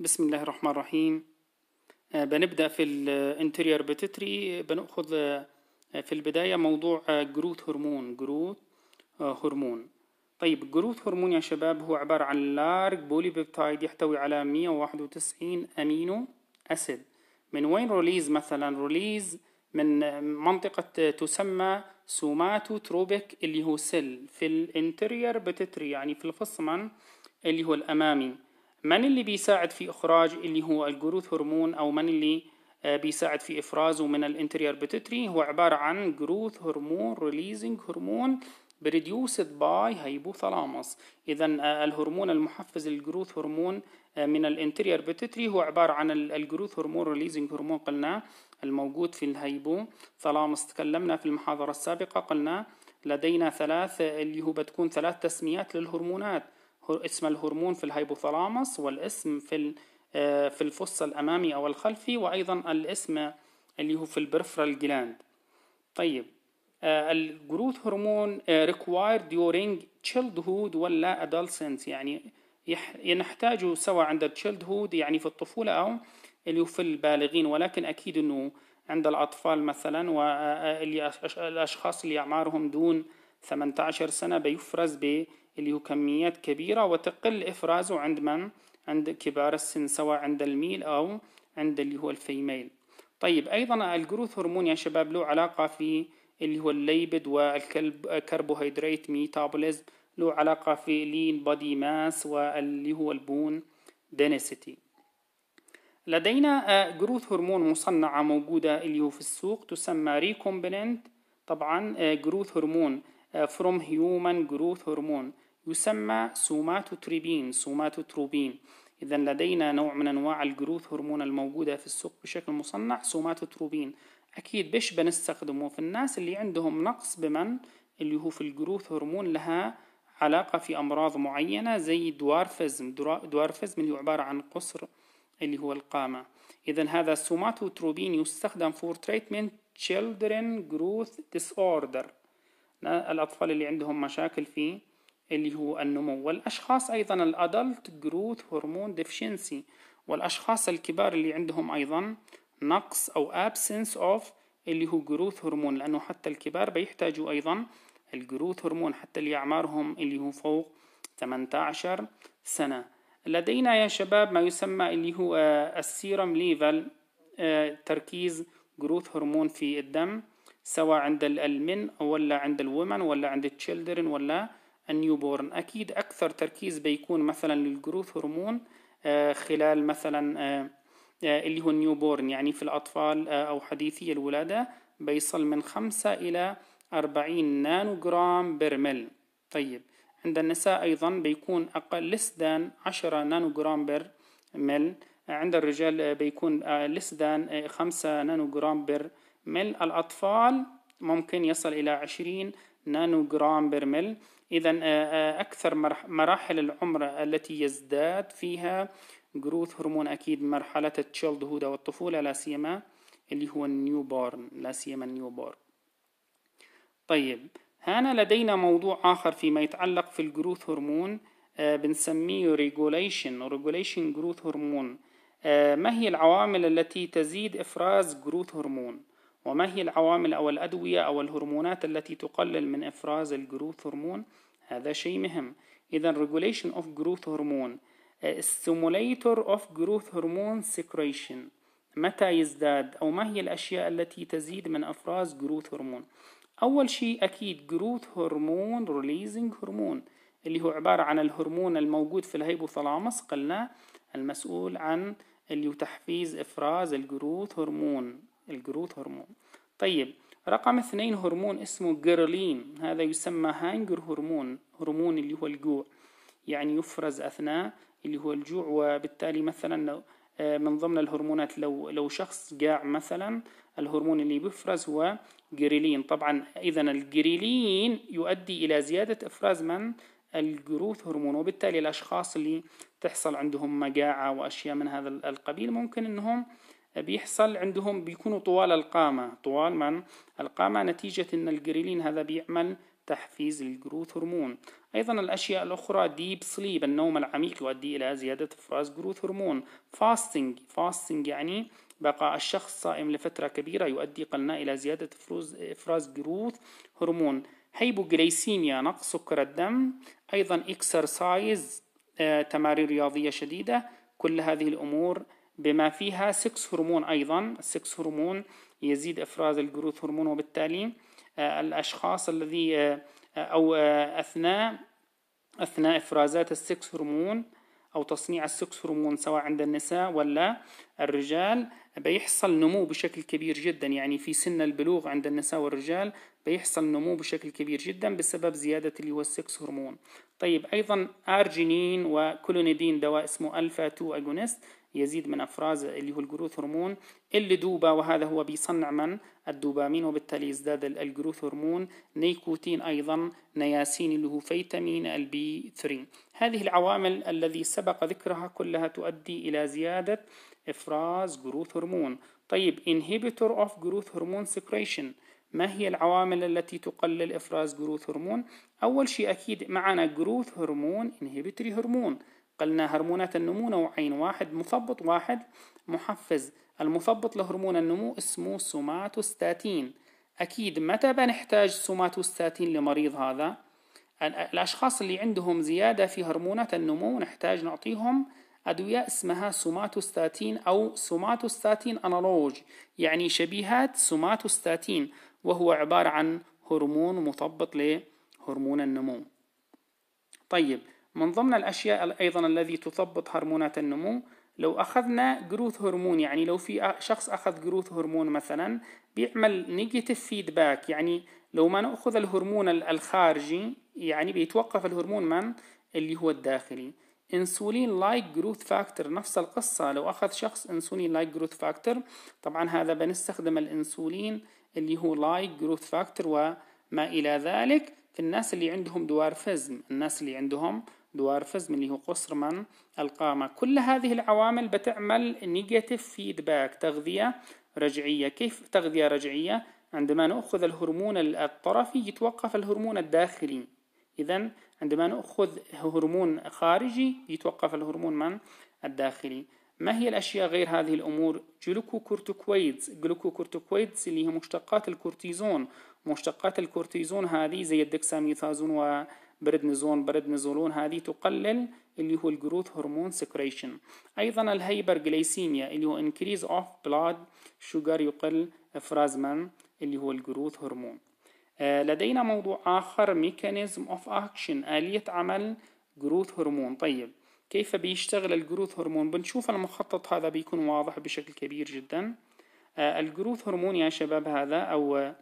بسم الله الرحمن الرحيم آه، بنبدأ في الانتيريور آه، بتتري بنأخذ آه، في البداية موضوع جروث هرمون جروث هرمون طيب جروث هرمون يا شباب هو عبارة عن لارج بولي بيبتايد يحتوي على 191 أمينو أسيد من وين روليز مثلا روليز من منطقة تسمى تروبيك اللي هو سيل في الانتريور بتتري يعني في الفصمن اللي هو الأمامي من اللي بيساعد في إخراج اللي هو الجروث هرمون أو من اللي آه، بيساعد في إفرازه من الانتريور بتتري هو عبارة عن جروث هرمون ريليزنج هرمون بريديوسد باي هيبوثالاموس اذا الهرمون المحفز للجروث هرمون آه، من الانتريور بتتري هو عباره عن الجروث هرمون ريليزنج هرمون قلنا الموجود في الهيبو ثالاموس تكلمنا في المحاضره السابقه قلنا لدينا ثلاث اللي هو بتكون ثلاث تسميات للهرمونات اسم الهرمون في الهايبوثالامس والاسم في آه، في الفص الأمامي أو الخلفي وأيضا الاسم اللي هو في البرفرال جلاند طيب آه، الجروث هرمون ديورينج تشيلد هود ولا ادلسنس يعني نحتاجه سواء عند هود يعني في الطفولة أو اللي هو في البالغين ولكن أكيد أنه عند الأطفال مثلا والأشخاص آه، اللي أعمارهم دون 18 سنة بيفرز اللي هو كميات كبيرة وتقل إفرازه عند من؟ عند كبار السن سواء عند الميل أو عند اللي هو الفيميل طيب أيضا الجروث هرمون يا شباب له علاقة في اللي هو الليبد والكربوهيدرات ميتابوليزم له علاقة في لين بادي ماس واللي هو البون دينسيتي لدينا آه، جروث هرمون مصنعة موجودة اللي هو في السوق تسمى ريكومبيننت طبعا آه، جروث هرمون فروم هيومن جروث هرمون يسمى سوماتوتريبين سوماتوتروبين إذا لدينا نوع من أنواع الجروث هرمون الموجودة في السوق بشكل مصنع سوماتوتروبين أكيد بش بنستخدمه في الناس اللي عندهم نقص بمن اللي هو في الجروث هرمون لها علاقة في أمراض معينة زي دوارفزم دوارفزم اللي عبارة عن قصر اللي هو القامة إذا هذا السوماتوتروبين يستخدم فور تريتمنت children growth disorder الأطفال اللي عندهم مشاكل في اللي هو النمو والأشخاص أيضا الأدلت جروث هرمون ديفشنسي والأشخاص الكبار اللي عندهم أيضا نقص أو absence of اللي هو جروث هرمون لأنه حتى الكبار بيحتاجوا أيضا الجروث هرمون حتى اللي أعمارهم اللي هو فوق 18 سنة لدينا يا شباب ما يسمى اللي هو آه، السيرم ليفل آه، تركيز جروث هرمون في الدم سواء عند المن ولا عند الومن ولا عند التشيلدرن ولا النيو بورن اكيد اكثر تركيز بيكون مثلا للجروث هرمون آه، خلال مثلا آه، آه، اللي هو النيو بورن يعني في الاطفال او حديثي الولاده بيصل من خمسة الى أربعين نانو جرام برمل طيب عند النساء ايضا بيكون اقل لسدان عشرة نانو جرام برمل عند الرجال بيكون لسدان خمسة نانو جرام برمل الأطفال ممكن يصل إلى عشرين نانو جرام برمل إذا آه، آه، أكثر مراحل العمر التي يزداد فيها جروث هرمون أكيد مرحلة التشيلد هود أو الطفولة لا سيما اللي هو النيو بورن لا سيما النيو بورن طيب هنا لدينا موضوع آخر فيما يتعلق في الجروث هرمون آه، بنسميه ريجوليشن ريجوليشن جروث هرمون ما هي العوامل التي تزيد إفراز جروث هرمون وما هي العوامل أو الأدوية أو الهرمونات التي تقلل من إفراز الجروث هرمون هذا شيء مهم إذا regulation of growth hormone آه، stimulator of growth hormone secretion متى يزداد أو ما هي الأشياء التي تزيد من إفراز growth hormone أول شيء أكيد growth hormone releasing hormone اللي هو عبارة عن الهرمون الموجود في الهيبوثالاموس قلنا المسؤول عن اللي تحفيز إفراز الجروث هرمون الجروث هرمون طيب رقم اثنين هرمون اسمه جرلين هذا يسمى هانجر هرمون هرمون اللي هو الجوع يعني يفرز أثناء اللي هو الجوع وبالتالي مثلا آه، من ضمن الهرمونات لو لو شخص جاع مثلا الهرمون اللي بيفرز هو جريلين طبعا اذا الجريلين يؤدي الى زياده افراز من الجروث هرمون وبالتالي الاشخاص اللي تحصل عندهم مجاعه واشياء من هذا القبيل ممكن انهم بيحصل عندهم بيكونوا طوال القامة طوال من القامة نتيجة أن الجريلين هذا بيعمل تحفيز للجروث هرمون أيضا الأشياء الأخرى ديب سليب النوم العميق يؤدي إلى زيادة إفراز جروث هرمون فاستنج فاستنج يعني بقاء الشخص صائم لفترة كبيرة يؤدي قلنا إلى زيادة إفراز إفراز جروث هرمون هيبوغليسيميا نقص سكر الدم أيضا إكسرسايز آه، تمارين رياضية شديدة كل هذه الأمور بما فيها سكس هرمون أيضا السكس هرمون يزيد إفراز الجروث هرمون وبالتالي آه، الأشخاص الذي آه، أو آه، أثناء أثناء إفرازات السكس هرمون أو تصنيع السكس هرمون سواء عند النساء ولا الرجال بيحصل نمو بشكل كبير جدا يعني في سن البلوغ عند النساء والرجال بيحصل نمو بشكل كبير جدا بسبب زيادة اللي هو السكس هرمون طيب أيضا أرجينين وكولونيدين دواء اسمه ألفا 2 أجونست يزيد من افراز اللي هو الجروث هرمون اللي وهذا هو بيصنع من الدوبامين وبالتالي يزداد الجروث هرمون نيكوتين ايضا نياسين اللي هو فيتامين البي 3 هذه العوامل الذي سبق ذكرها كلها تؤدي الى زياده افراز جروث هرمون طيب inhibitor of growth hormone secretion ما هي العوامل التي تقلل افراز جروث هرمون اول شيء اكيد معنا جروث هرمون inhibitory هرمون قلنا هرمونات النمو نوعين واحد مثبط واحد محفز المثبط لهرمون النمو اسمه سوماتوستاتين أكيد متى بنحتاج سوماتوستاتين لمريض هذا؟ الأشخاص اللي عندهم زيادة في هرمونات النمو نحتاج نعطيهم أدوية اسمها سوماتوستاتين أو سوماتوستاتين أنالوج يعني شبيهات سوماتوستاتين وهو عبارة عن هرمون مثبط لهرمون النمو طيب من ضمن الأشياء أيضا الذي تثبط هرمونات النمو لو أخذنا جروث هرمون يعني لو في شخص أخذ جروث هرمون مثلا بيعمل نيجاتيف فيدباك يعني لو ما نأخذ الهرمون الخارجي يعني بيتوقف الهرمون من اللي هو الداخلي انسولين لايك جروث فاكتور نفس القصة لو أخذ شخص انسولين لايك جروث فاكتور طبعا هذا بنستخدم الانسولين اللي هو لايك جروث فاكتور وما إلى ذلك في الناس اللي عندهم دوارفزم الناس اللي عندهم دوارفز من اللي هو قصر من القامة كل هذه العوامل بتعمل نيجاتيف فيدباك تغذية رجعية كيف تغذية رجعية عندما نأخذ الهرمون الطرفي يتوقف الهرمون الداخلي إذا عندما نأخذ هرمون خارجي يتوقف الهرمون من الداخلي ما هي الأشياء غير هذه الأمور؟ جلوكوكورتيكويدز جلوكوكورتيكويدز اللي هي مشتقات الكورتيزون مشتقات الكورتيزون هذه زي الدكساميثازون بريدنزون بريدنزولون هذه تقلل اللي هو الجروث هرمون سكريشن ايضا الهايبر جليسيميا اللي هو انكريز اوف بلاد شوجر يقل افراز من اللي هو الجروث هرمون آه لدينا موضوع اخر ميكانيزم اوف اكشن اليه عمل جروث هرمون طيب كيف بيشتغل الجروث هرمون بنشوف المخطط هذا بيكون واضح بشكل كبير جدا آه الجروث هرمون يا شباب هذا او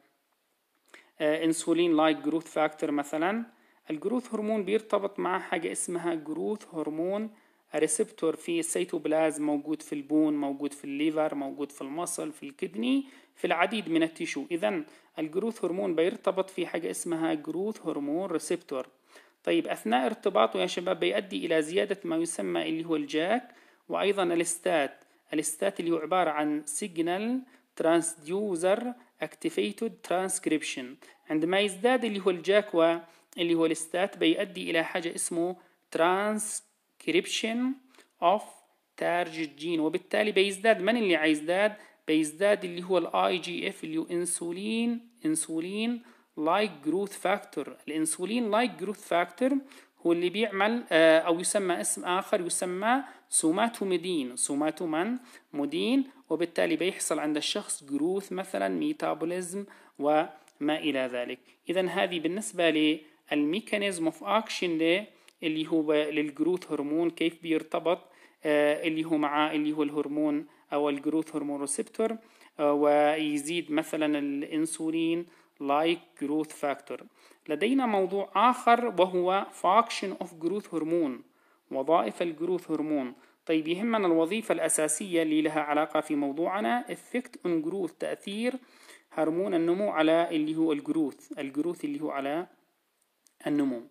انسولين لايك جروث فاكتور مثلا الجروث هرمون بيرتبط مع حاجة اسمها جروث هرمون ريسبتور في السيتوبلازم موجود في البون موجود في الليفر موجود في المصل في الكدني في العديد من التيشو إذا الجروث هرمون بيرتبط في حاجة اسمها جروث هرمون ريسبتور طيب أثناء ارتباطه يا شباب بيؤدي إلى زيادة ما يسمى اللي هو الجاك وأيضا الستات الستات اللي هو عبارة عن سيجنال ترانسديوزر اكتيفيتد ترانسكريبشن عندما يزداد اللي هو الجاك و اللي هو الستات بيؤدي إلى حاجة اسمه ترانسكريبشن اوف تارجت جين وبالتالي بيزداد من اللي هيزداد بيزداد اللي هو الاي جي اف اللي هو انسولين انسولين لايك جروث فاكتور الانسولين لايك جروث فاكتور هو اللي بيعمل آه، او يسمى اسم اخر يسمى سوماتوميدين سوماتومان مودين وبالتالي بيحصل عند الشخص جروث مثلا ميتابوليزم وما الى ذلك اذا هذه بالنسبه ل الميكانيزم اوف اكشن اللي هو للجروث هرمون كيف بيرتبط آه، اللي هو مع اللي هو الهرمون او الجروث هرمون ريسبتور ويزيد مثلا الانسولين لايك جروث فاكتور لدينا موضوع آخر وهو فاكشن اوف جروث هرمون وظائف الجروث هرمون طيب يهمنا الوظيفة الأساسية اللي لها علاقة في موضوعنا effect on growth تأثير هرمون النمو على اللي هو الجروث الجروث اللي هو على النمو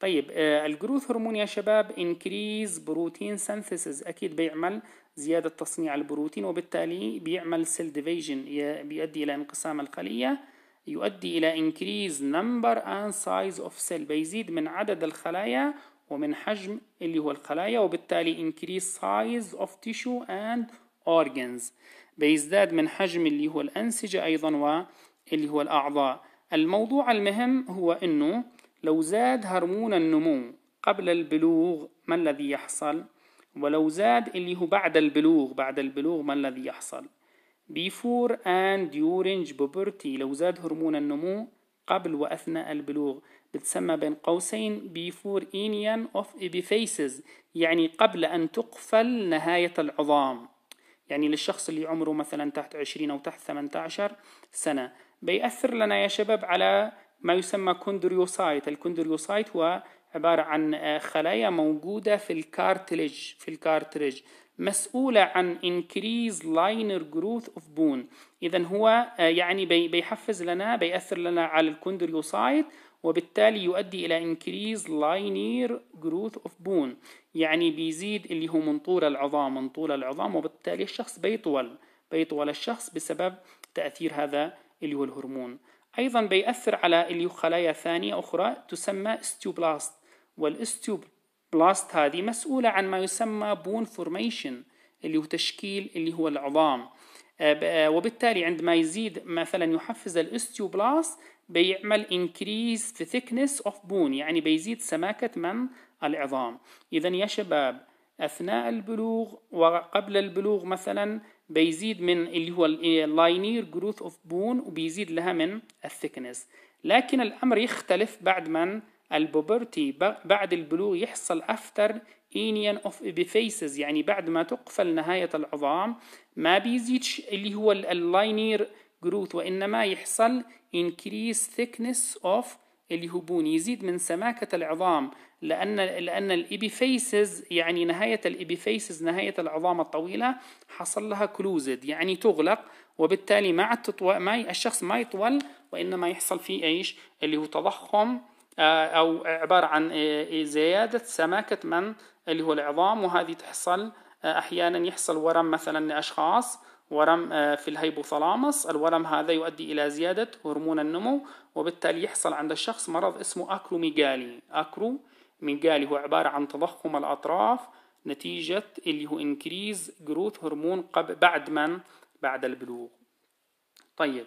طيب آه، الجروث هرمون يا شباب انكريز بروتين سينثيسز اكيد بيعمل زياده تصنيع البروتين وبالتالي بيعمل سيل ديفيجن بيؤدي الى انقسام الخليه يؤدي الى انكريز نمبر اند سايز اوف سيل بيزيد من عدد الخلايا ومن حجم اللي هو الخلايا وبالتالي انكريز سايز اوف تيشو اند اورجنز بيزداد من حجم اللي هو الانسجه ايضا واللي هو الاعضاء الموضوع المهم هو انه لو زاد هرمون النمو قبل البلوغ ما الذي يحصل ولو زاد اللي هو بعد البلوغ بعد البلوغ ما الذي يحصل before and during puberty لو زاد هرمون النمو قبل وأثناء البلوغ بتسمى بين قوسين before union of epiphyses يعني قبل أن تقفل نهاية العظام يعني للشخص اللي عمره مثلا تحت 20 أو تحت 18 سنة بيأثر لنا يا شباب على ما يسمى كوندريوسايت الكوندريوسايت هو عبارة عن آه، خلايا موجودة في الكارتلج في الكارتلج مسؤولة عن increase liner growth of bone إذا هو آه، يعني بيحفز لنا بيأثر لنا على الكوندريوسايت وبالتالي يؤدي إلى increase لاينير growth of bone يعني بيزيد اللي هو من طول العظام من طول العظام وبالتالي الشخص بيطول بيطول الشخص بسبب تأثير هذا اللي هو الهرمون أيضا بيأثر على إليو خلايا ثانية أخرى تسمى استيوبلاست والاستيوبلاست هذه مسؤولة عن ما يسمى بون فورميشن اللي هو تشكيل اللي هو العظام آه، آه، وبالتالي عندما يزيد مثلا يحفز الاستيوبلاست بيعمل انكريز في thickness اوف بون يعني بيزيد سماكة من العظام إذا يا شباب أثناء البلوغ وقبل البلوغ مثلا بيزيد من اللي هو اللاينير جروث اوف بون وبيزيد لها من الثيكنس لكن الامر يختلف بعد من البوبرتي بعد البلوغ يحصل افتر انيان اوف ابيفيسز يعني بعد ما تقفل نهايه العظام ما بيزيدش اللي هو اللاينير جروث وانما يحصل اوف اللي هو بون يزيد من سماكه العظام لأن لأن الإبيفيسز يعني نهاية الإبيفيسز نهاية العظام الطويلة حصل لها كلوزد يعني تغلق وبالتالي ما عاد ما الشخص ما يطول وإنما يحصل فيه إيش اللي هو تضخم آه، أو عبارة عن آه، إيه، زيادة سماكة من اللي هو العظام وهذه تحصل آه، أحيانا يحصل ورم مثلا لأشخاص ورم في الهيبوثلامس الورم هذا يؤدي إلى زيادة هرمون النمو وبالتالي يحصل عند الشخص مرض اسمه أكروميجالي أكرو من ميجالي هو عبارة عن تضخم الأطراف نتيجة اللي هو انكريز جروث هرمون قبل بعد من بعد البلوغ طيب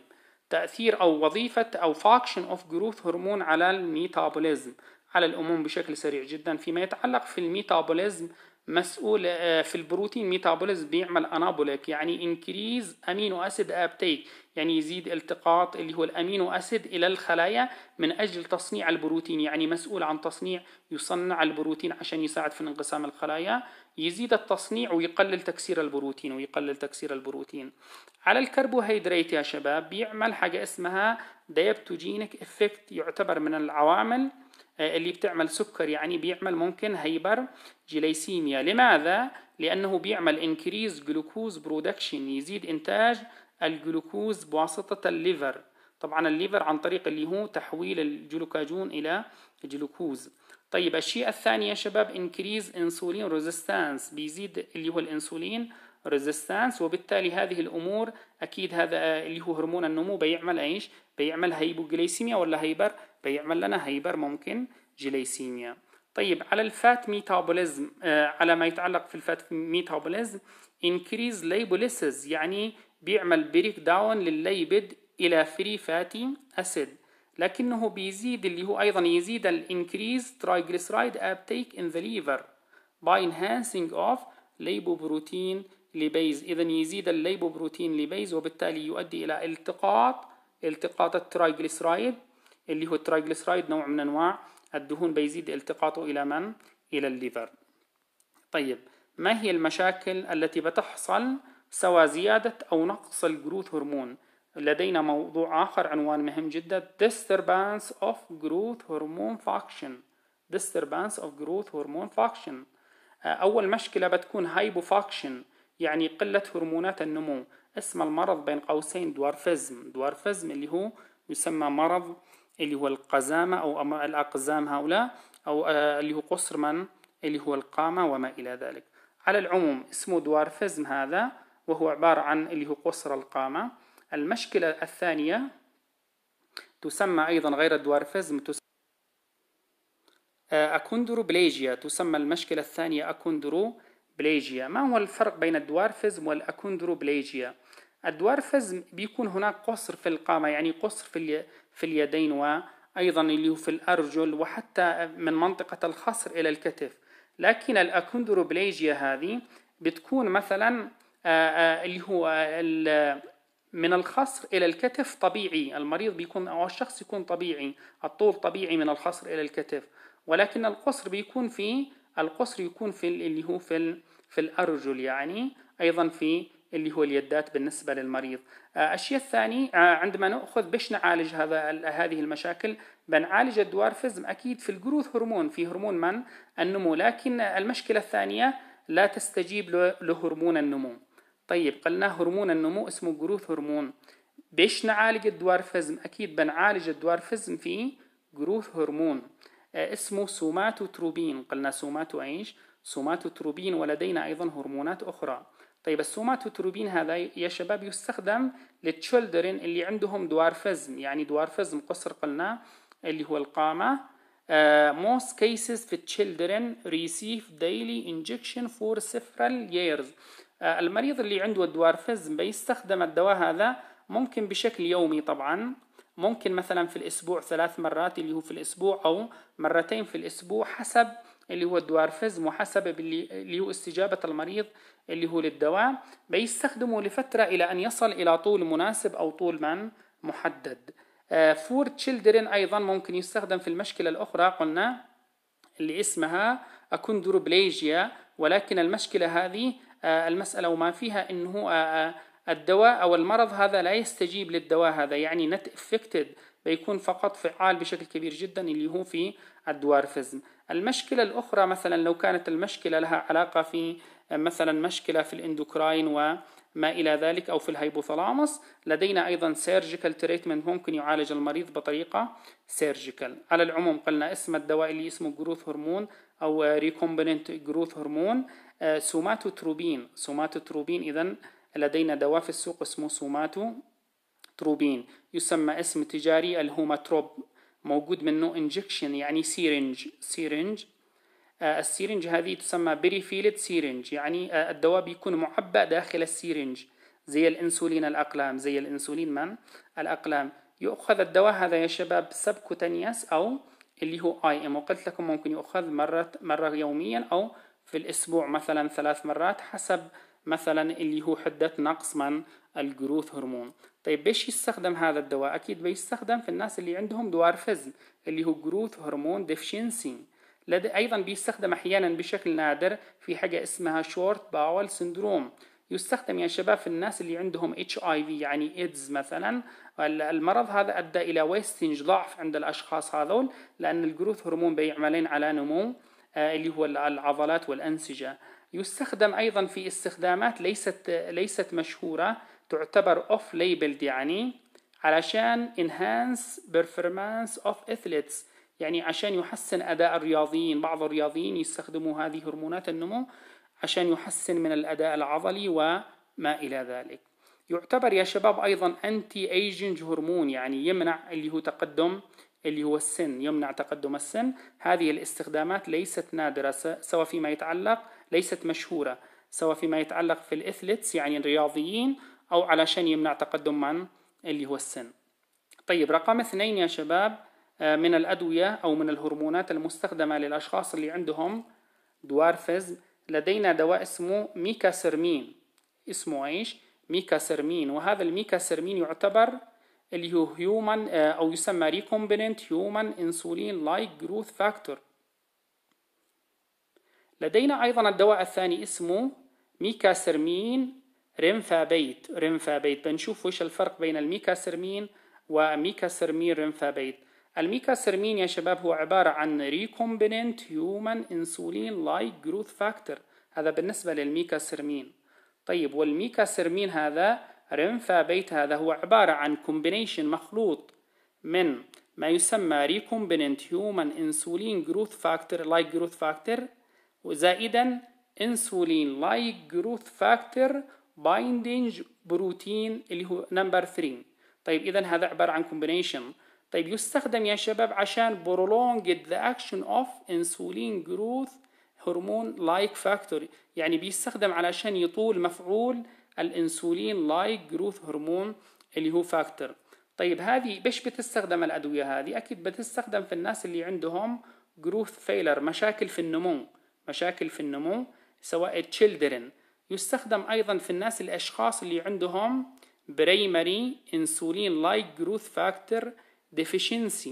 تأثير أو وظيفة أو فاكشن أوف جروث هرمون على الميتابوليزم على الأموم بشكل سريع جدا فيما يتعلق في الميتابوليزم مسؤول آه، في البروتين ميتابوليزم بيعمل انابوليك يعني انكريز امينو اسيد ابتيك يعني يزيد التقاط اللي هو الامينو اسيد الى الخلايا من اجل تصنيع البروتين يعني مسؤول عن تصنيع يصنع البروتين عشان يساعد في انقسام الخلايا يزيد التصنيع ويقلل تكسير البروتين ويقلل تكسير البروتين على الكربوهيدرات يا شباب بيعمل حاجه اسمها دايبتوجينيك افكت يعتبر من العوامل آه، اللي بتعمل سكر يعني بيعمل ممكن هايبر جليسيميا لماذا؟ لأنه بيعمل انكريز جلوكوز برودكشن يزيد إنتاج الجلوكوز بواسطة الليفر طبعا الليفر عن طريق اللي هو تحويل الجلوكاجون إلى جلوكوز طيب الشيء الثاني يا شباب انكريز انسولين ريزيستانس بيزيد اللي هو الانسولين ريزيستانس وبالتالي هذه الامور اكيد هذا اللي هو هرمون النمو بيعمل ايش؟ بيعمل هايبوجليسيميا ولا هايبر بيعمل لنا هايبر ممكن جليسيميا طيب على الفات ميتابوليزم آه على ما يتعلق في الفات ميتابوليزم increase lipolysis يعني بيعمل بريك داون للليبد الى فري فاتي اسيد لكنه بيزيد اللي هو ايضا يزيد الانكريز ترايجليسرايد ابتيك ان ذا ليفر باي انهانسينج اوف ليبوبروتين لبيز اذا يزيد الليبوبروتين لبيز وبالتالي يؤدي الى التقاط التقاط الترايجليسرايد اللي هو الترايجليسرايد نوع من انواع الدهون بيزيد التقاطه الى من؟ الى الليفر. طيب ما هي المشاكل التي بتحصل سواء زياده او نقص الجروث هرمون؟ لدينا موضوع آخر عنوان مهم جدا disturbance of growth hormone function disturbance of growth hormone function أول مشكلة بتكون هايبوفاكشن يعني قلة هرمونات النمو اسم المرض بين قوسين دوارفزم دوارفزم اللي هو يسمى مرض اللي هو القزامة أو الأقزام هؤلاء أو آه، اللي هو قصر من اللي هو القامة وما إلى ذلك على العموم اسمه دوارفزم هذا وهو عبارة عن اللي هو قصر القامة المشكلة الثانية تسمى أيضا غير الدوارفزم تسمى آه، أكوندروبليجيا تسمى المشكلة الثانية أكوندروبليجيا ما هو الفرق بين الدوارفزم والأكوندروبليجيا؟ الدوارفزم بيكون هناك قصر في القامة يعني قصر في في اليدين وأيضا اللي هو في الأرجل وحتى من منطقة الخصر إلى الكتف لكن الأكوندروبليجيا هذه بتكون مثلا اللي هو من الخصر إلى الكتف طبيعي المريض بيكون أو الشخص يكون طبيعي الطول طبيعي من الخصر إلى الكتف ولكن القصر بيكون في القصر يكون في اللي هو في في الأرجل يعني أيضا في اللي هو اليدات بالنسبة للمريض آه، الشيء الثاني آه، عندما نأخذ باش نعالج هذا هذه المشاكل بنعالج الدوارفزم أكيد في الجروث هرمون في هرمون من النمو لكن المشكلة الثانية لا تستجيب لهرمون النمو طيب قلنا هرمون النمو اسمه جروث هرمون باش نعالج الدوارفزم أكيد بنعالج الدوارفزم في جروث هرمون آه، اسمه سوماتوتروبين قلنا سوماتو ايش سوماتوتروبين ولدينا أيضا هرمونات أخرى طيب السوماتوتروبين هذا يا شباب يستخدم للتشولدرين اللي عندهم دوارفزم يعني دوارفزم قصر قلنا اللي هو القامة Uh, most cases في children receive daily injection for several years uh, المريض اللي عنده الدوارفزم بيستخدم الدواء هذا ممكن بشكل يومي طبعا ممكن مثلا في الأسبوع ثلاث مرات اللي هو في الأسبوع أو مرتين في الأسبوع حسب اللي هو الدوارفز محاسبة اللي هو استجابة المريض اللي هو للدواء بيستخدمه لفترة إلى أن يصل إلى طول مناسب أو طول من محدد فور آه، تشيلدرين أيضا ممكن يستخدم في المشكلة الأخرى قلنا اللي اسمها أكوندروبليجيا ولكن المشكلة هذه آه، المسألة وما فيها أنه آه، الدواء أو المرض هذا لا يستجيب للدواء هذا يعني not affected بيكون فقط فعال بشكل كبير جدا اللي هو في الدوارفزم المشكلة الأخرى مثلا لو كانت المشكلة لها علاقة في مثلا مشكلة في الاندوكراين وما إلى ذلك أو في الهيبوثلامس لدينا أيضا سيرجيكال تريتمنت ممكن يعالج المريض بطريقة سيرجيكال على العموم قلنا اسم الدواء اللي اسمه جروث هرمون أو ريكومبننت جروث هرمون سوماتوتروبين سوماتوتروبين إذا لدينا دواء في السوق اسمه سوماتو تروبين يسمى اسم تجاري الهوماتروب موجود منه انجكشن يعني سيرنج سيرنج السيرنج هذه تسمى بريفيلد سيرنج يعني آه، الدواء بيكون معبأ داخل السيرنج زي الانسولين الاقلام زي الانسولين من الاقلام يؤخذ الدواء هذا يا شباب سبكوتانياس او اللي هو اي ام وقلت لكم ممكن يؤخذ مرة مرة يوميا او في الاسبوع مثلا ثلاث مرات حسب مثلا اللي هو حدة نقص من الجروث هرمون طيب بيش يستخدم هذا الدواء أكيد بيستخدم في الناس اللي عندهم دوارفزم اللي هو جروث هرمون ديفشينسي لدى أيضا بيستخدم أحيانا بشكل نادر في حاجة اسمها شورت باول سندروم يستخدم يا شباب في الناس اللي عندهم اتش اي في يعني ايدز مثلا المرض هذا ادى الى ويستنج ضعف عند الاشخاص هذول لان الجروث هرمون بيعملين على نمو آه، اللي هو العضلات والانسجه يستخدم أيضا في استخدامات ليست ليست مشهورة تعتبر اوف ليبلد يعني علشان انهانس performance اوف athletes يعني عشان يحسن أداء الرياضيين بعض الرياضيين يستخدموا هذه هرمونات النمو عشان يحسن من الأداء العضلي وما إلى ذلك يعتبر يا شباب أيضا أنتي ايجنج هرمون يعني يمنع اللي هو تقدم اللي هو السن يمنع تقدم السن هذه الاستخدامات ليست نادرة سواء فيما يتعلق ليست مشهورة سواء فيما يتعلق في الإثلتس يعني الرياضيين أو علشان يمنع تقدم من اللي هو السن طيب رقم اثنين يا شباب آه، من الأدوية أو من الهرمونات المستخدمة للأشخاص اللي عندهم دوارفزم لدينا دواء اسمه ميكاسرمين اسمه ايش؟ ميكاسرمين وهذا الميكاسرمين يعتبر اللي هو هيومن آه، أو يسمى ريكومبيننت هيومن انسولين لايك جروث فاكتور لدينا أيضا الدواء الثاني اسمه ميكاسرمين رينفابيت رينفابيت بنشوف وش الفرق بين الميكاسرمين وميكاسرمين رينفابيت الميكاسرمين يا شباب هو عبارة عن ريكومبيننت هيومن انسولين لايك جروث فاكتور هذا بالنسبة للميكاسرمين طيب والميكاسرمين هذا رينفابيت هذا هو عبارة عن كومبينيشن مخلوط من ما يسمى ريكومبيننت هيومن انسولين جروث فاكتور لايك جروث فاكتور وزائدا انسولين لايك جروث فاكتور بايندنج بروتين اللي هو نمبر 3 طيب اذا هذا عباره عن كومبينيشن طيب يستخدم يا شباب عشان برولونج ذا اكشن اوف انسولين جروث هرمون لايك فاكتور يعني بيستخدم علشان يطول مفعول الانسولين لايك جروث هرمون اللي هو فاكتور طيب هذه بيش بتستخدم الادويه هذه اكيد بتستخدم في الناس اللي عندهم جروث فيلر مشاكل في النمو مشاكل في النمو سواء children يستخدم أيضا في الناس الأشخاص اللي عندهم primary insulin like growth factor deficiency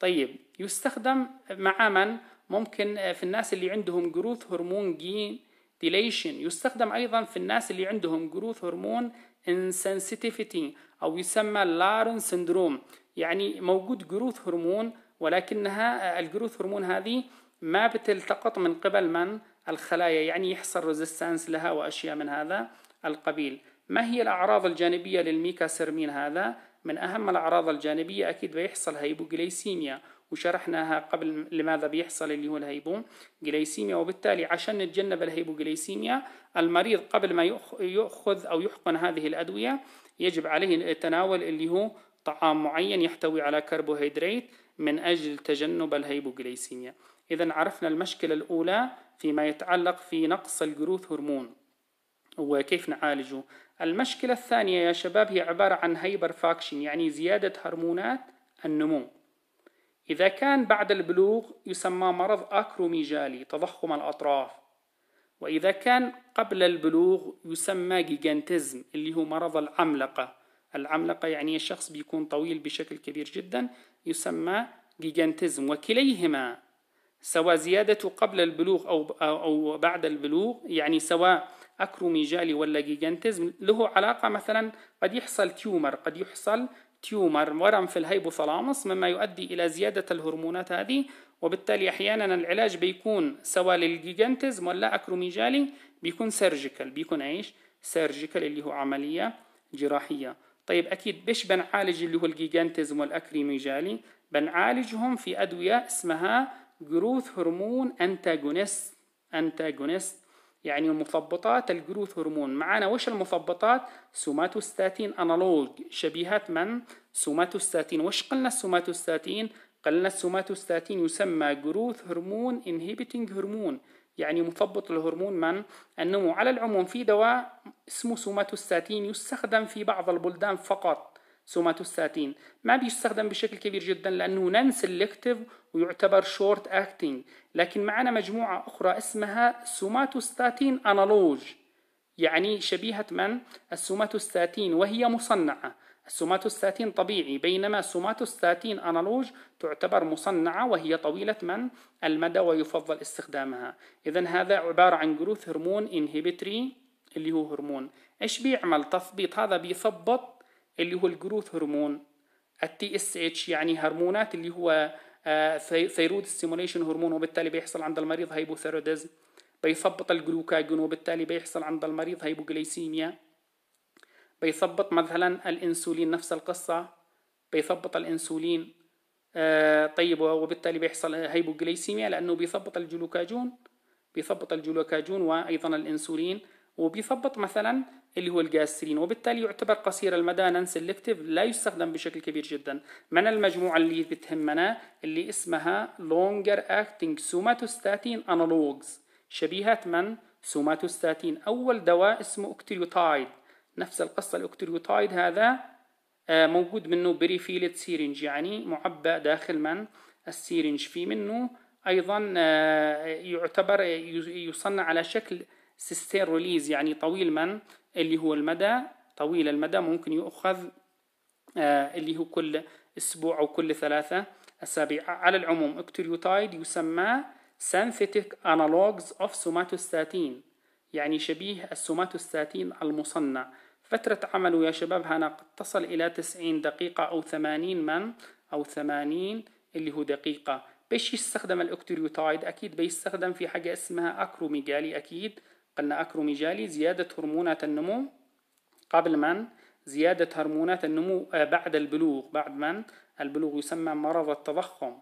طيب يستخدم مع من ممكن في الناس اللي عندهم growth hormone gene deletion يستخدم أيضا في الناس اللي عندهم growth hormone insensitivity أو يسمى لارن syndrome يعني موجود growth hormone ولكنها الجروث هرمون هذه ما بتلتقط من قبل من الخلايا يعني يحصل ريزيستانس لها وأشياء من هذا القبيل ما هي الأعراض الجانبية للميكا سيرمين هذا؟ من أهم الأعراض الجانبية أكيد بيحصل هيبوغليسيميا وشرحناها قبل لماذا بيحصل اللي هو جليسيميا وبالتالي عشان نتجنب جليسيميا المريض قبل ما يأخذ أو يحقن هذه الأدوية يجب عليه تناول اللي هو طعام معين يحتوي على كربوهيدرات من أجل تجنب جليسيميا إذا عرفنا المشكلة الأولى فيما يتعلق في نقص الجروث هرمون وكيف نعالجه المشكلة الثانية يا شباب هي عبارة عن هايبر فاكشن يعني زيادة هرمونات النمو إذا كان بعد البلوغ يسمى مرض أكروميجالي تضخم الأطراف وإذا كان قبل البلوغ يسمى جيجانتزم اللي هو مرض العملقة العملقة يعني الشخص بيكون طويل بشكل كبير جدا يسمى جيجانتزم وكليهما سواء زيادته قبل البلوغ أو أو بعد البلوغ يعني سواء أكروميجالي ولا جيجانتزم له علاقة مثلا قد يحصل تيومر قد يحصل تيومر ورم في الهيبوثالاموس مما يؤدي إلى زيادة الهرمونات هذه وبالتالي أحيانا العلاج بيكون سواء للجيجانتزم ولا أكروميجالي بيكون سيرجيكال بيكون ايش؟ سيرجيكال اللي هو عملية جراحية طيب أكيد بيش بنعالج اللي هو الجيجانتزم والأكريميجالي بنعالجهم في أدوية اسمها جروث هرمون انتاجونست انتاجونست يعني مثبطات الجروث هرمون معانا وش المثبطات سوماتوستاتين انالوج شبيهات من سوماتوستاتين وش قلنا السوماتوستاتين قلنا السوماتوستاتين يسمى جروث هرمون انهبيتنج هرمون يعني مثبط الهرمون من النمو على العموم في دواء اسمه سوماتوستاتين يستخدم في بعض البلدان فقط سوماتوستاتين ما بيستخدم بشكل كبير جدا لأنه نان سيلكتيف ويعتبر شورت اكتنج لكن معنا مجموعة أخرى اسمها سوماتوستاتين أنالوج يعني شبيهة من السوماتوستاتين وهي مصنعة السوماتوستاتين طبيعي بينما السوماتوستاتين أنالوج تعتبر مصنعة وهي طويلة من المدى ويفضل استخدامها إذا هذا عبارة عن جروث هرمون انهبيتري اللي هو هرمون إيش بيعمل تثبيط هذا بيثبط اللي هو الجروث هرمون التي اس اتش يعني هرمونات اللي هو آه، ثيرود ستيموليشن هرمون وبالتالي بيحصل عند المريض هايبوثيروديزم بيثبط الجلوكاجون وبالتالي بيحصل عند المريض هايبوجليسيميا بيثبط مثلا الانسولين نفس القصة بيثبط الانسولين آه، طيب وبالتالي بيحصل هايبوجليسيميا لانه بيثبط الجلوكاجون بيثبط الجلوكاجون وايضا الانسولين وبيثبط مثلا اللي هو الجاسترين وبالتالي يعتبر قصير المدى نان سيلكتيف لا يستخدم بشكل كبير جدا من المجموعة اللي بتهمنا اللي اسمها لونجر اكتنج سوماتوستاتين انالوجز شبيهة من سوماتوستاتين أول دواء اسمه اكتريوتايد نفس القصة الاكتريوتايد هذا آه، موجود منه بريفيلد سيرنج يعني معبى داخل من السيرنج في منه أيضا آه، يعتبر يصنع على شكل سيستير ريليز يعني طويل من اللي هو المدى طويل المدى ممكن يؤخذ آه، اللي هو كل أسبوع أو كل ثلاثة أسابيع على العموم اكتريوتايد يسمى synthetic انالوجز of somatostatin يعني شبيه السوماتوستاتين المصنع فترة عمله يا شباب هنا قد تصل إلى 90 دقيقة أو 80 من أو 80 اللي هو دقيقة بيش يستخدم الأكتريوتايد أكيد بيستخدم في حاجة اسمها أكروميجالي أكيد قلنا أكروميجالي زيادة هرمونات النمو قبل من زيادة هرمونات النمو آه، بعد البلوغ بعد من البلوغ يسمى مرض التضخم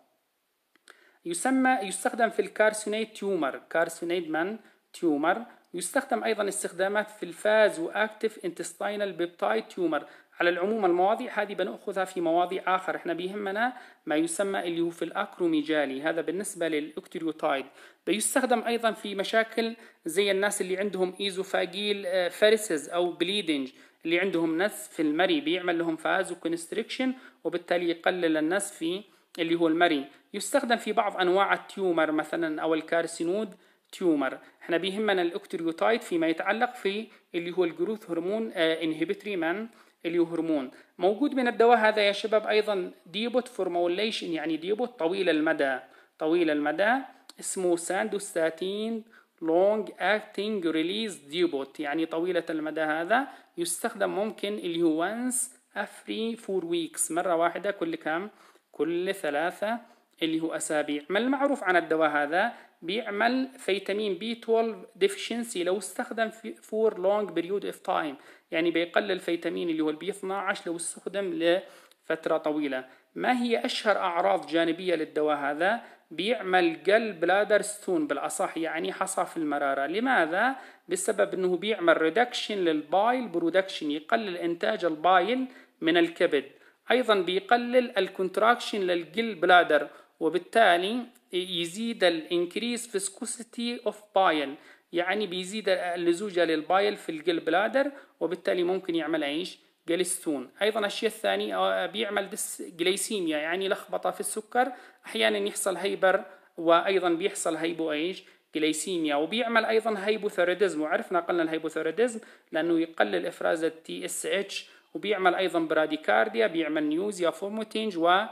يسمى يستخدم في الكارسينيد تيومر كارسينيد من تيومر يستخدم أيضا استخدامات في الفاز وأكتف انتستينال بيبتايد تيومر على العموم المواضيع هذه بنأخذها في مواضيع آخر احنا بيهمنا ما يسمى اللي هو في الأكروميجالي هذا بالنسبة للأكتريوتايد بيستخدم أيضا في مشاكل زي الناس اللي عندهم إيزوفاجيل آه، فارسز أو بليدنج اللي عندهم نس في المري بيعمل لهم فازو كونستريكشن وبالتالي يقلل النس في اللي هو المري يستخدم في بعض أنواع التيومر مثلا أو الكارسينود تيومر احنا بيهمنا الاكتريوتايد فيما يتعلق في اللي هو الجروث هرمون انهبيتري من اليوهرمون موجود من الدواء هذا يا شباب أيضا ديبوت فورموليشن يعني ديبوت طويل المدى طويل المدى اسمه ساندوستاتين لونج اكتنج ريليز ديبوت يعني طويلة المدى هذا يستخدم ممكن اللي هو وانس افري فور ويكس مرة واحدة كل كم؟ كل ثلاثة اللي هو أسابيع ما المعروف عن الدواء هذا بيعمل فيتامين بي 12 ديفشنسي لو استخدم في فور لونج بريود اوف تايم يعني بيقلل فيتامين اللي هو البي 12 لو استخدم لفتره طويله ما هي اشهر اعراض جانبيه للدواء هذا بيعمل قل بلادر ستون بالاصح يعني حصى في المراره لماذا بسبب انه بيعمل ريدكشن للبايل برودكشن يقلل انتاج البايل من الكبد ايضا بيقلل الكونتراكشن للجل بلادر وبالتالي يزيد الانكريس فيسكوسيتي اوف بايل يعني بيزيد اللزوجه للبايل في الجل بلادر وبالتالي ممكن يعمل ايش جلستون ايضا الشيء الثاني آه، بيعمل دس جليسيميا يعني لخبطه في السكر احيانا يحصل هايبر وايضا بيحصل هيبو ايش جليسيميا وبيعمل ايضا هايبوثيروديزم وعرفنا قلنا الهايبوثيروديزم لانه يقلل افراز التي اس اتش وبيعمل ايضا براديكارديا بيعمل نيوزيا فوموتينج و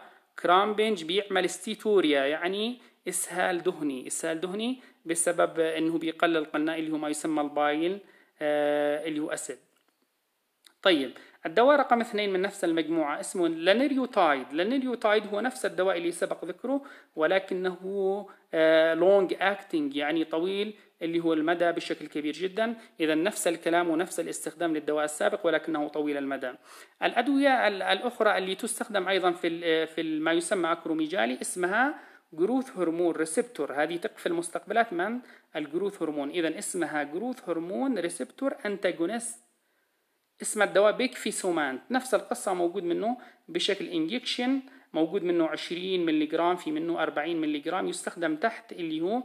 كرامبنج بيعمل ستيتوريا يعني اسهال دهني اسهال دهني بسبب انه بيقلل قلنا اللي هو ما يسمى البايل آه هو اسيد طيب الدواء رقم اثنين من نفس المجموعة اسمه لانيريوتايد لانيريوتايد هو نفس الدواء اللي سبق ذكره ولكنه لونج آه، اكتنج يعني طويل اللي هو المدى بشكل كبير جدا اذا نفس الكلام ونفس الاستخدام للدواء السابق ولكنه طويل المدى الادويه الاخرى اللي تستخدم ايضا في في ما يسمى اكروميجالي اسمها جروث هرمون ريسبتور هذه تقفل مستقبلات من الجروث هرمون اذا اسمها جروث هرمون ريسبتور انتاجونست اسمه الدواء بيكفيسومانت نفس القصة موجود منه بشكل انجكشن موجود منه 20 ملي جرام في منه 40 ملي جرام يستخدم تحت اللي هو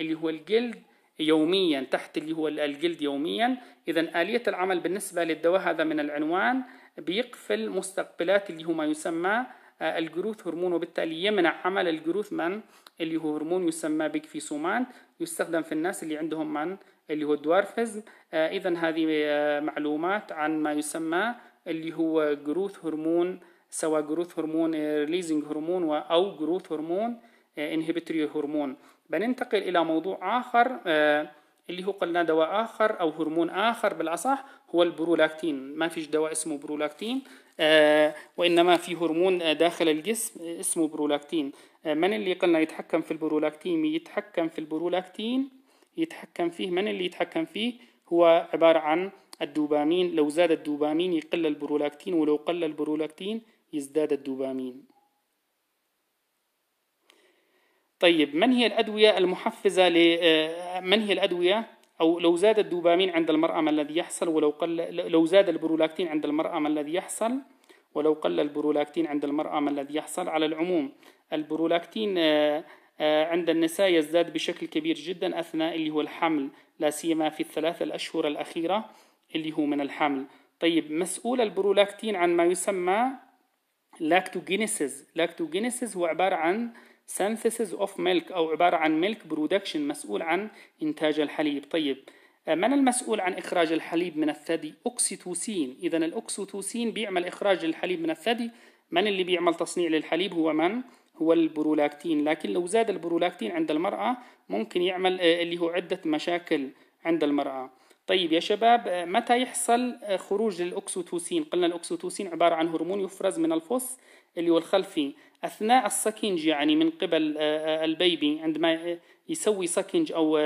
اللي هو الجلد يوميا تحت اللي هو الجلد يوميا اذا آلية العمل بالنسبة للدواء هذا من العنوان بيقفل مستقبلات اللي هو ما يسمى آه، الجروث هرمون وبالتالي يمنع عمل الجروث من اللي هو هرمون يسمى بيكفيسومان يستخدم في الناس اللي عندهم من اللي هو الدوارفز آه، إذا هذه آه، معلومات عن ما يسمى اللي هو جروث هرمون سواء جروث هرمون ريليزنج هرمون أو جروث هرمون انهبيتوري هرمون بننتقل إلى موضوع آخر آه، اللي هو قلنا دواء آخر أو هرمون آخر بالأصح هو البرولاكتين ما فيش دواء اسمه برولاكتين وإنما في هرمون داخل الجسم اسمه برولاكتين من اللي قلنا يتحكم في البرولاكتين يتحكم في البرولاكتين يتحكم فيه من اللي يتحكم فيه هو عبارة عن الدوبامين لو زاد الدوبامين يقل البرولاكتين ولو قل البرولاكتين يزداد الدوبامين طيب من هي الأدوية المحفزة ل آه، من هي الأدوية أو لو زاد الدوبامين عند المرأة ما الذي يحصل ولو قل لو زاد البرولاكتين عند المرأة ما الذي يحصل ولو قل البرولاكتين عند المرأة ما الذي يحصل على العموم البرولاكتين آه، آه، عند النساء يزداد بشكل كبير جدا أثناء اللي هو الحمل لا سيما في الثلاثة الأشهر الأخيرة اللي هو من الحمل طيب مسؤول البرولاكتين عن ما يسمى لاكتوجينيسيز لاكتوجينيسيز هو عبارة عن synthesis of milk أو عبارة عن milk production مسؤول عن إنتاج الحليب طيب آه، من المسؤول عن إخراج الحليب من الثدي؟ أكسيتوسين إذا الأكسيتوسين بيعمل إخراج الحليب من الثدي من اللي بيعمل تصنيع للحليب هو من؟ هو البرولاكتين لكن لو زاد البرولاكتين عند المرأة ممكن يعمل آه، اللي هو عدة مشاكل عند المرأة طيب يا شباب آه، متى يحصل آه، خروج الأكسوتوسين قلنا الأكسوتوسين عبارة عن هرمون يفرز من الفص اللي هو الخلفي أثناء السكنج يعني من قبل البيبي عندما يسوي سكنج أو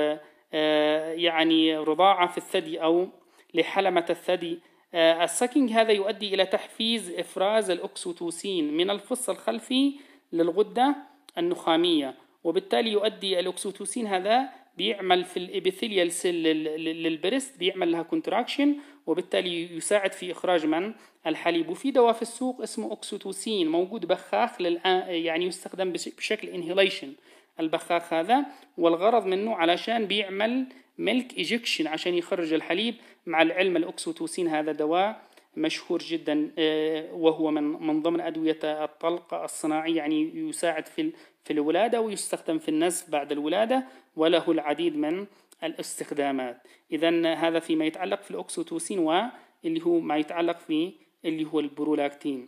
يعني رضاعة في الثدي أو لحلمة الثدي السكنج هذا يؤدي إلى تحفيز إفراز الأكسوتوسين من الفص الخلفي للغدة النخامية وبالتالي يؤدي الأكسوتوسين هذا بيعمل في الإبيثيليال سيل للبرست بيعمل لها كونتراكشن وبالتالي يساعد في إخراج من الحليب وفي دواء في السوق اسمه أكسوتوسين موجود بخاخ يعني يستخدم بشكل انهيليشن البخاخ هذا والغرض منه علشان بيعمل ملك إيجكشن عشان يخرج الحليب مع العلم الأكسوتوسين هذا دواء مشهور جدا آه، وهو من من ضمن أدوية الطلق الصناعي يعني يساعد في في الولادة ويستخدم في النزف بعد الولادة وله العديد من الاستخدامات إذا هذا فيما يتعلق في الأكسوتوسين واللي هو ما يتعلق في اللي هو البرولاكتين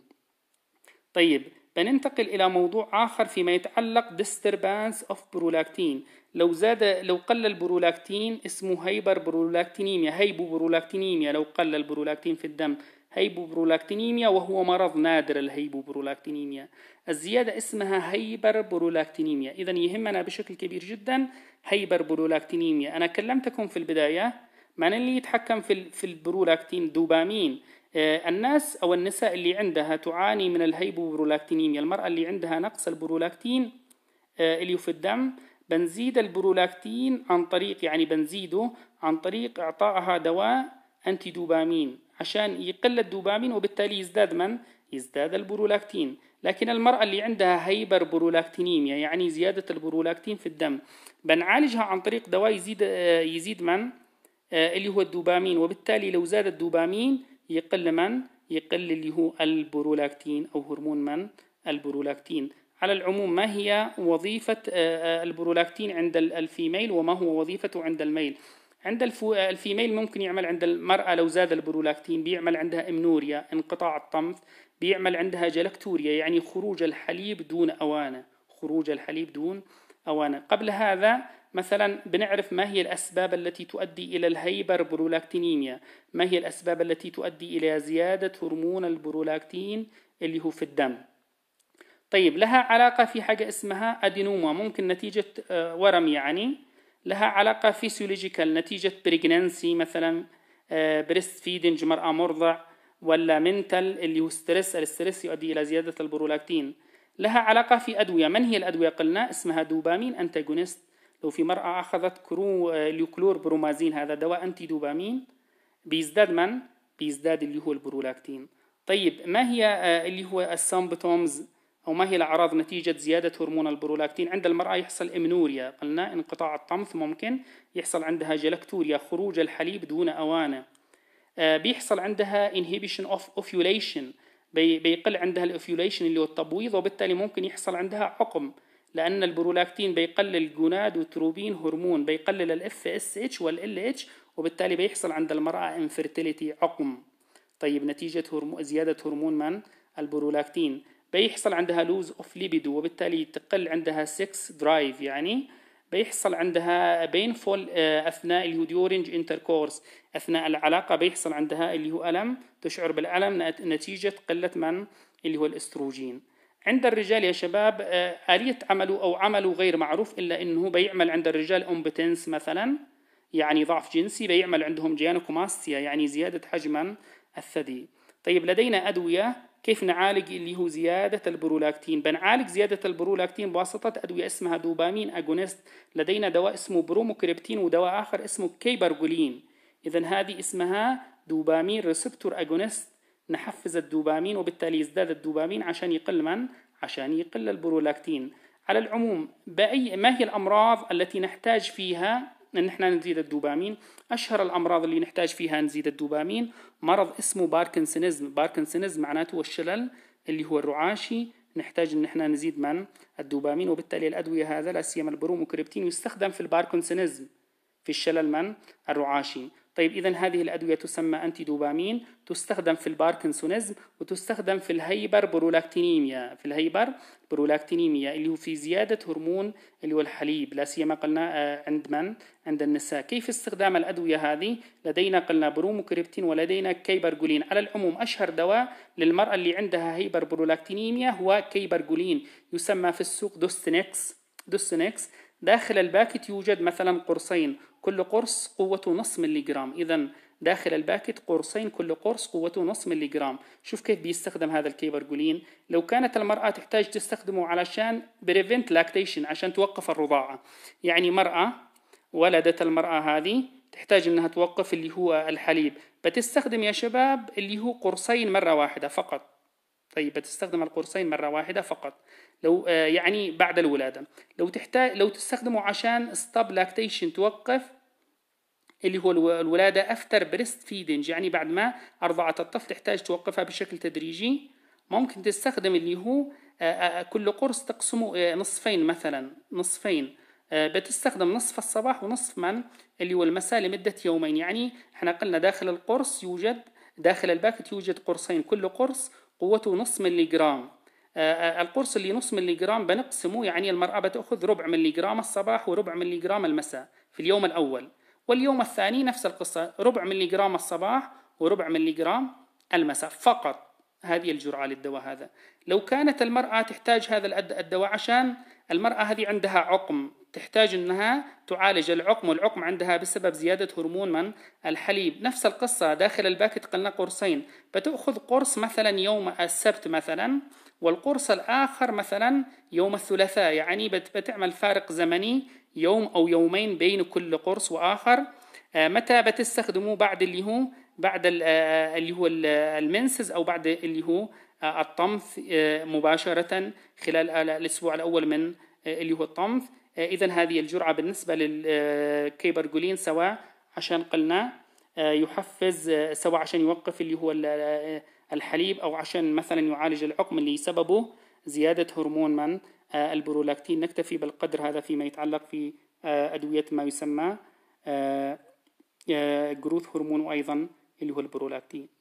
طيب بننتقل إلى موضوع آخر فيما يتعلق disturbance of برولاكتين لو زاد لو قل البرولاكتين اسمه هايبر برولاكتينيميا هيبو برولاكتينيميا لو قل البرولاكتين في الدم هيبوبرولاكتينيميا وهو مرض نادر الهيبوبرولاكتينيميا الزيادة اسمها هيبربرولاكتينيميا إذا يهمنا بشكل كبير جدا هيبربرولاكتينيميا أنا كلمتكم في البداية من اللي يتحكم في في البرولاكتين دوبامين آه، الناس أو النساء اللي عندها تعاني من الهيبوبرولاكتينيميا المرأة اللي عندها نقص البرولاكتين آه، اللي في الدم بنزيد البرولاكتين عن طريق يعني بنزيده عن طريق إعطائها دواء أنتي دوبامين عشان يقل الدوبامين وبالتالي يزداد من؟ يزداد البرولاكتين لكن المرأة اللي عندها هايبر برولاكتينيميا يعني زيادة البرولاكتين في الدم بنعالجها عن طريق دواء يزيد آه، يزيد من؟ آه، اللي هو الدوبامين وبالتالي لو زاد الدوبامين يقل من؟ يقل اللي هو البرولاكتين أو هرمون من؟ البرولاكتين على العموم ما هي وظيفة آه، البرولاكتين عند الفيميل وما هو وظيفته عند الميل عند الفيميل ممكن يعمل عند المرأة لو زاد البرولاكتين بيعمل عندها امنوريا انقطاع الطمث بيعمل عندها جلكتوريا يعني خروج الحليب دون أوانة خروج الحليب دون أوانة قبل هذا مثلا بنعرف ما هي الأسباب التي تؤدي إلى الهايبر برولاكتينيميا ما هي الأسباب التي تؤدي إلى زيادة هرمون البرولاكتين اللي هو في الدم طيب لها علاقة في حاجة اسمها أدينوما ممكن نتيجة آه، ورم يعني لها علاقة فيسيولوجيكال نتيجة بريجنانسي مثلا بريست فيدنج مرأة مرضع ولا منتل اللي هو ستريس الستريس يؤدي إلى زيادة البرولاكتين لها علاقة في أدوية من هي الأدوية قلنا اسمها دوبامين أنتاجونيست لو في مرأة أخذت كرو آه، ليوكلور برومازين هذا دواء أنتي دوبامين بيزداد من؟ بيزداد اللي هو البرولاكتين طيب ما هي آه، اللي هو السامبتومز أو ما هي الأعراض نتيجة زيادة هرمون البرولاكتين عند المرأة يحصل إمنوريا قلنا انقطاع الطمث ممكن يحصل عندها جلكتوريا خروج الحليب دون أوانة آه، بيحصل عندها inhibition of ovulation بيقل عندها الاوفيوليشن اللي هو التبويض وبالتالي ممكن يحصل عندها عقم لان البرولاكتين بيقلل جوناد وتروبين هرمون بيقلل الاف اس اتش والال اتش وبالتالي بيحصل عند المراه infertility عقم طيب نتيجه هرمو زياده هرمون من البرولاكتين بيحصل عندها لوز اوف ليبيدو وبالتالي تقل عندها سكس درايف يعني بيحصل عندها بينفول آه، اثناء اليوديورنج انتركورس اثناء العلاقه بيحصل عندها اللي هو الم تشعر بالالم نتيجه قله من اللي هو الاستروجين عند الرجال يا شباب آه، آلية عمله أو عمله غير معروف إلا أنه بيعمل عند الرجال أمبتنس مثلا يعني ضعف جنسي بيعمل عندهم جيانوكوماستيا يعني زيادة حجما الثدي طيب لدينا أدوية كيف نعالج اللي هو زيادة البرولاكتين بنعالج زيادة البرولاكتين بواسطة أدوية اسمها دوبامين أجونست لدينا دواء اسمه بروموكريبتين ودواء آخر اسمه كيبرجولين إذا هذه اسمها دوبامين ريسبتور أجونست نحفز الدوبامين وبالتالي يزداد الدوبامين عشان يقل من؟ عشان يقل البرولاكتين على العموم بأي ما هي الأمراض التي نحتاج فيها ان احنا نزيد الدوبامين اشهر الامراض اللي نحتاج فيها نزيد الدوبامين مرض اسمه باركنسونيزم باركنسونيزم معناته هو الشلل اللي هو الرعاشي نحتاج ان احنا نزيد من الدوبامين وبالتالي الادويه هذا لا سيما البروموكريبتين يستخدم في الباركنسونيزم في الشلل من الرعاشي طيب إذا هذه الأدوية تسمى أنتي دوبامين تستخدم في الباركنسونيزم وتستخدم في الهايبر برولاكتينيميا في الهايبر برولاكتينيميا اللي هو في زيادة هرمون اللي هو الحليب لا سيما قلنا آه، عند من؟ عند النساء كيف استخدام الأدوية هذه؟ لدينا قلنا بروموكريبتين ولدينا كيبرجولين على العموم أشهر دواء للمرأة اللي عندها هايبر برولاكتينيميا هو كيبرجولين يسمى في السوق دوستينكس دوستينكس داخل الباكت يوجد مثلا قرصين كل قرص قوته نص ملي جرام إذا داخل الباكت قرصين كل قرص قوته نص ملي جرام شوف كيف بيستخدم هذا الكيبرجولين لو كانت المرأة تحتاج تستخدمه علشان بريفنت لاكتيشن عشان توقف الرضاعة يعني مرأة ولدت المرأة هذه تحتاج انها توقف اللي هو الحليب بتستخدم يا شباب اللي هو قرصين مرة واحدة فقط طيب بتستخدم القرصين مرة واحدة فقط لو آه، يعني بعد الولادة لو تحتاج لو تستخدمه عشان ستوب لاكتيشن توقف اللي هو الولادة افتر بريست فيدنج يعني بعد ما أرضعت الطفل تحتاج توقفها بشكل تدريجي ممكن تستخدم اللي هو آه، آه، كل قرص تقسمه نصفين مثلا نصفين بتستخدم نصف الصباح ونصف من اللي هو المساء لمدة يومين يعني احنا قلنا داخل القرص يوجد داخل الباكت يوجد قرصين كل قرص قوته نصف ملي جرام آه، آه، القرص اللي نص ملي جرام بنقسمه يعني المرأة بتأخذ ربع ملي جرام الصباح وربع ملي جرام المساء في اليوم الأول واليوم الثاني نفس القصة ربع ملي جرام الصباح وربع ملي جرام المساء فقط هذه الجرعة للدواء هذا لو كانت المرأة تحتاج هذا الدواء عشان المرأة هذه عندها عقم تحتاج أنها تعالج العقم والعقم عندها بسبب زيادة هرمون من الحليب نفس القصة داخل الباكت قلنا قرصين بتأخذ قرص مثلا يوم السبت مثلا والقرص الآخر مثلا يوم الثلاثاء يعني بتعمل فارق زمني يوم أو يومين بين كل قرص وآخر آه، متى بتستخدموه بعد اللي هو بعد آه، آه، اللي هو المنسز أو بعد اللي هو الطمث مباشرة خلال الأسبوع الأول من اللي هو الطمث إذا هذه الجرعة بالنسبة للكيبرجولين سواء عشان قلنا يحفز سواء عشان يوقف اللي هو الحليب أو عشان مثلا يعالج العقم اللي سببه زيادة هرمون من آه، البرولاكتين نكتفي بالقدر هذا فيما يتعلق في آه، أدوية ما يسمى آه، جروث هرمون وأيضا اللي هو البرولاكتين